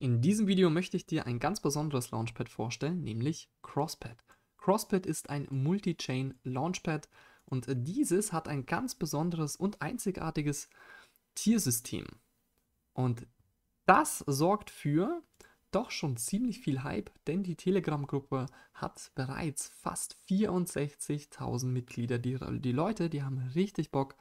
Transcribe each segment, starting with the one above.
In diesem Video möchte ich dir ein ganz besonderes Launchpad vorstellen, nämlich CrossPad. CrossPad ist ein Multi-Chain Launchpad und dieses hat ein ganz besonderes und einzigartiges Tiersystem. Und das sorgt für doch schon ziemlich viel Hype, denn die Telegram-Gruppe hat bereits fast 64.000 Mitglieder. Die, die Leute, die haben richtig Bock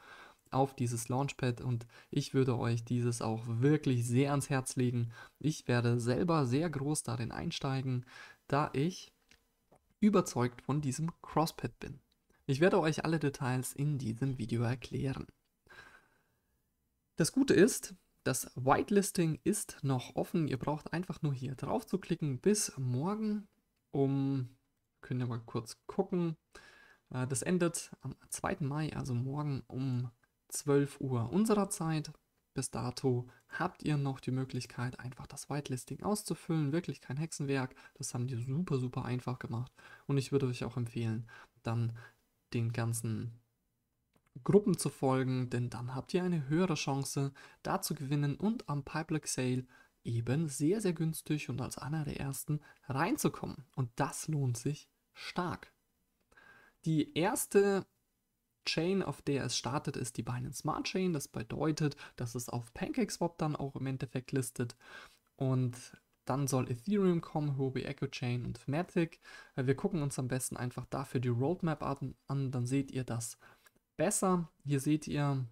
auf dieses Launchpad und ich würde euch dieses auch wirklich sehr ans Herz legen. Ich werde selber sehr groß darin einsteigen, da ich überzeugt von diesem Crosspad bin. Ich werde euch alle Details in diesem Video erklären. Das Gute ist, das Whitelisting ist noch offen. Ihr braucht einfach nur hier drauf zu klicken bis morgen um, können wir mal kurz gucken, äh, das endet am 2. Mai, also morgen um 12 Uhr unserer Zeit. Bis dato habt ihr noch die Möglichkeit, einfach das Whitelisting auszufüllen. Wirklich kein Hexenwerk. Das haben die super, super einfach gemacht. Und ich würde euch auch empfehlen, dann den ganzen Gruppen zu folgen, denn dann habt ihr eine höhere Chance, da zu gewinnen und am Pipelock Sale eben sehr, sehr günstig und als einer der ersten reinzukommen. Und das lohnt sich stark. Die erste Chain, auf der es startet, ist die Binance Smart Chain. Das bedeutet, dass es auf PancakeSwap dann auch im Endeffekt listet. Und dann soll Ethereum kommen, Huobi Echo Chain und Matic. Äh, wir gucken uns am besten einfach dafür die Roadmap an, dann seht ihr das besser. Hier seht ihr,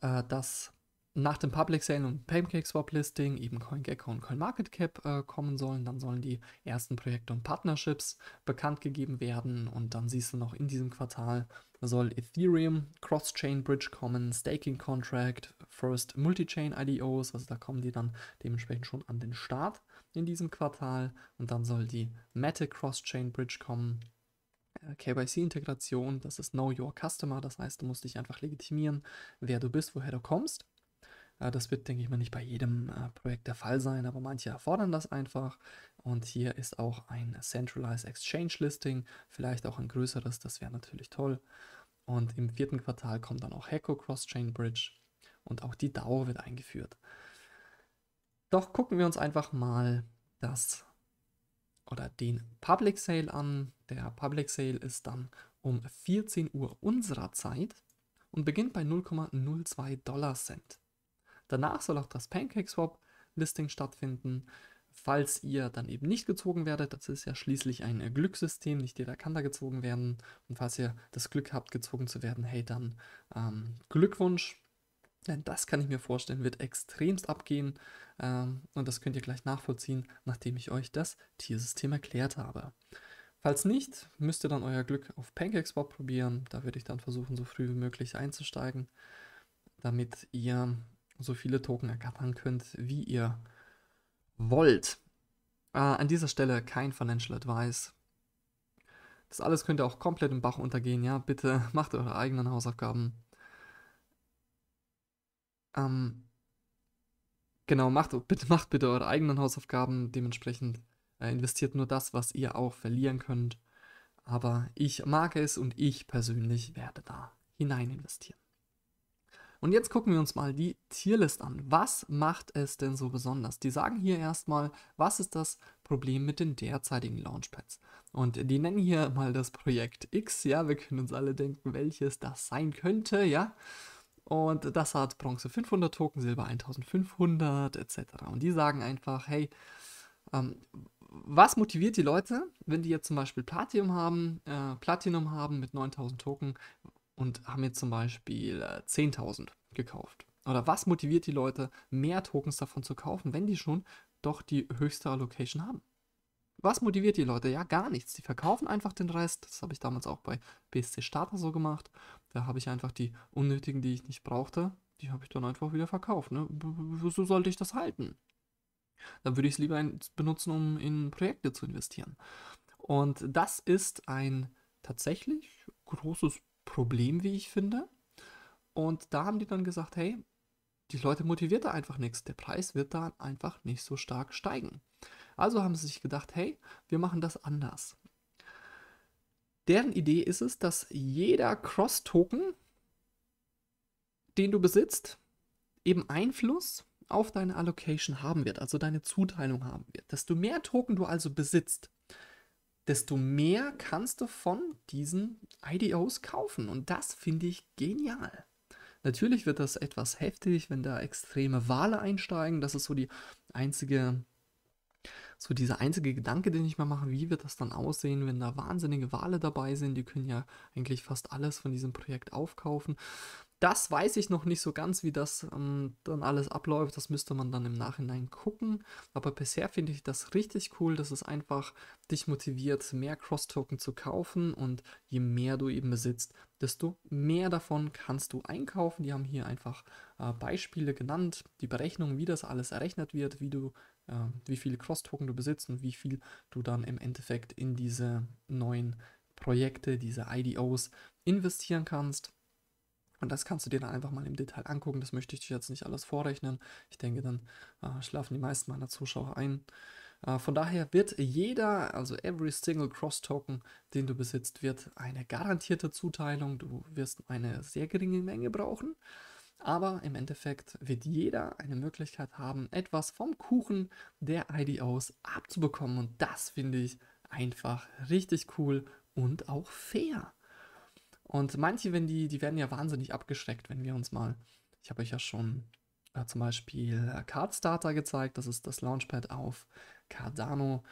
äh, dass nach dem Public Sale und Pancake Swap Listing eben CoinGecko und CoinMarketCap äh, kommen sollen. Dann sollen die ersten Projekte und Partnerships bekannt gegeben werden. Und dann siehst du noch in diesem Quartal soll Ethereum, Cross-Chain Bridge kommen, Staking Contract, First Multi-Chain IDOs. Also da kommen die dann dementsprechend schon an den Start in diesem Quartal. Und dann soll die Matic Cross-Chain Bridge kommen, äh, KYC-Integration, das ist Know Your Customer, das heißt, du musst dich einfach legitimieren, wer du bist, woher du kommst. Äh, das wird, denke ich mal, nicht bei jedem äh, Projekt der Fall sein, aber manche erfordern das einfach. Und hier ist auch ein Centralized Exchange Listing, vielleicht auch ein größeres, das wäre natürlich toll. Und im vierten Quartal kommt dann auch Heco Cross-Chain Bridge und auch die DAO wird eingeführt. Doch gucken wir uns einfach mal das oder den Public Sale an. Der Public Sale ist dann um 14 Uhr unserer Zeit und beginnt bei 0,02 Dollar Cent. Danach soll auch das Pancake Swap Listing stattfinden. Falls ihr dann eben nicht gezogen werdet, das ist ja schließlich ein Glückssystem, nicht jeder kann da gezogen werden. Und falls ihr das Glück habt, gezogen zu werden, hey, dann ähm, Glückwunsch. Denn das kann ich mir vorstellen, wird extremst abgehen. Ähm, und das könnt ihr gleich nachvollziehen, nachdem ich euch das Tiersystem erklärt habe. Falls nicht, müsst ihr dann euer Glück auf PancakeSwap probieren. Da würde ich dann versuchen, so früh wie möglich einzusteigen, damit ihr so viele Token ergattern könnt, wie ihr wollt. Äh, an dieser Stelle kein Financial Advice. Das alles könnte auch komplett im Bach untergehen, ja. Bitte macht eure eigenen Hausaufgaben. Ähm, genau, macht, bitte, macht bitte eure eigenen Hausaufgaben. Dementsprechend äh, investiert nur das, was ihr auch verlieren könnt. Aber ich mag es und ich persönlich werde da hinein investieren. Und jetzt gucken wir uns mal die Tierlist an. Was macht es denn so besonders? Die sagen hier erstmal, was ist das Problem mit den derzeitigen Launchpads? Und die nennen hier mal das Projekt X. Ja, wir können uns alle denken, welches das sein könnte, ja. Und das hat Bronze 500 Token, Silber 1500 etc. Und die sagen einfach, hey, ähm, was motiviert die Leute, wenn die jetzt zum Beispiel Platinum haben, äh, Platinum haben mit 9000 Token, und haben jetzt zum Beispiel 10.000 äh, gekauft. Oder was motiviert die Leute, mehr Tokens davon zu kaufen, wenn die schon doch die höchste Allocation haben? Was motiviert die Leute? Ja, gar nichts. Die verkaufen einfach den Rest. Das habe ich damals auch bei BSC Starter so gemacht. Da habe ich einfach die unnötigen, die ich nicht brauchte, die habe ich dann einfach wieder verkauft. Ne? Wieso sollte ich das halten? Dann würde ich es lieber benutzen, um in Projekte zu investieren. Und das ist ein tatsächlich großes Problem. Problem, wie ich finde. Und da haben die dann gesagt, hey, die Leute motiviert da einfach nichts. Der Preis wird da einfach nicht so stark steigen. Also haben sie sich gedacht, hey, wir machen das anders. Deren Idee ist es, dass jeder Cross-Token, den du besitzt, eben Einfluss auf deine Allocation haben wird, also deine Zuteilung haben wird. Desto mehr Token du also besitzt, desto mehr kannst du von diesen IDOs kaufen. Und das finde ich genial. Natürlich wird das etwas heftig, wenn da extreme Wale einsteigen. Das ist so die einzige, so dieser einzige Gedanke, den ich mal mache. Wie wird das dann aussehen, wenn da wahnsinnige Wale dabei sind? Die können ja eigentlich fast alles von diesem Projekt aufkaufen. Das weiß ich noch nicht so ganz, wie das ähm, dann alles abläuft. Das müsste man dann im Nachhinein gucken. Aber bisher finde ich das richtig cool, dass es einfach dich motiviert, mehr Cross-Token zu kaufen. Und je mehr du eben besitzt, desto mehr davon kannst du einkaufen. Die haben hier einfach äh, Beispiele genannt, die Berechnung, wie das alles errechnet wird, wie du äh, wie viele Cross-Token du besitzt und wie viel du dann im Endeffekt in diese neuen Projekte, diese IDOs investieren kannst. Und das kannst du dir dann einfach mal im Detail angucken. Das möchte ich dir jetzt nicht alles vorrechnen. Ich denke, dann äh, schlafen die meisten meiner Zuschauer ein. Äh, von daher wird jeder, also every single Cross-Token, den du besitzt, wird eine garantierte Zuteilung. Du wirst eine sehr geringe Menge brauchen. Aber im Endeffekt wird jeder eine Möglichkeit haben, etwas vom Kuchen der IDOs abzubekommen. Und das finde ich einfach richtig cool und auch fair. Und manche, wenn die, die werden ja wahnsinnig abgeschreckt, wenn wir uns mal. Ich habe euch ja schon äh, zum Beispiel äh, Cardstarter gezeigt, das ist das Launchpad auf Cardano.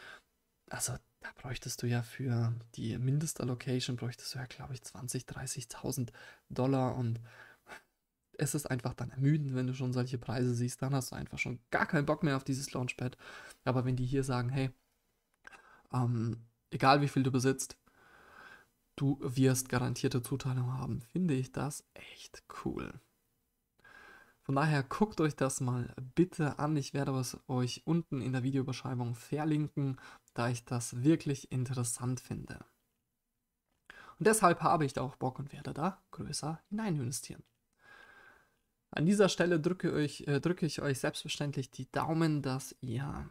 Also da bräuchtest du ja für die Mindestallocation, bräuchtest du ja, glaube ich, 20, 30.000 Dollar und es ist einfach dann ermüdend, wenn du schon solche Preise siehst, dann hast du einfach schon gar keinen Bock mehr auf dieses Launchpad. Aber wenn die hier sagen, hey, ähm, egal wie viel du besitzt, Du wirst garantierte Zuteilung haben. Finde ich das echt cool. Von daher guckt euch das mal bitte an. Ich werde es euch unten in der Videobeschreibung verlinken, da ich das wirklich interessant finde. Und deshalb habe ich da auch Bock und werde da größer hinein investieren. An dieser Stelle drücke, euch, äh, drücke ich euch selbstverständlich die Daumen, dass ihr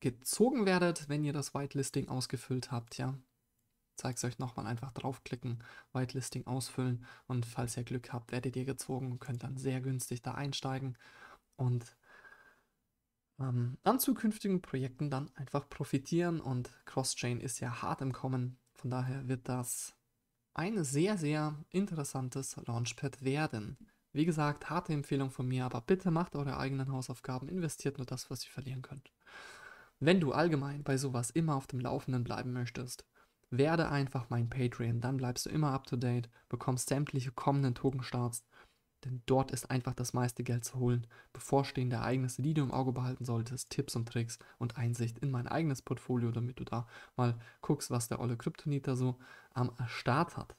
gezogen werdet, wenn ihr das Whitelisting ausgefüllt habt, ja zeige es euch nochmal, einfach draufklicken, Whitelisting ausfüllen und falls ihr Glück habt, werdet ihr gezogen und könnt dann sehr günstig da einsteigen und ähm, an zukünftigen Projekten dann einfach profitieren und Crosschain ist ja hart im Kommen, von daher wird das ein sehr, sehr interessantes Launchpad werden. Wie gesagt, harte Empfehlung von mir, aber bitte macht eure eigenen Hausaufgaben, investiert nur das, was ihr verlieren könnt. Wenn du allgemein bei sowas immer auf dem Laufenden bleiben möchtest, werde einfach mein Patreon, dann bleibst du immer up to date, bekommst sämtliche kommenden Token-Starts, denn dort ist einfach das meiste Geld zu holen. Bevorstehende Ereignisse, die du im Auge behalten solltest, Tipps und Tricks und Einsicht in mein eigenes Portfolio, damit du da mal guckst, was der olle Kryptoniter so am Start hat.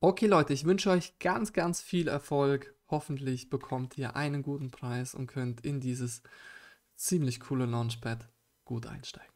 Okay Leute, ich wünsche euch ganz, ganz viel Erfolg. Hoffentlich bekommt ihr einen guten Preis und könnt in dieses ziemlich coole Launchpad gut einsteigen.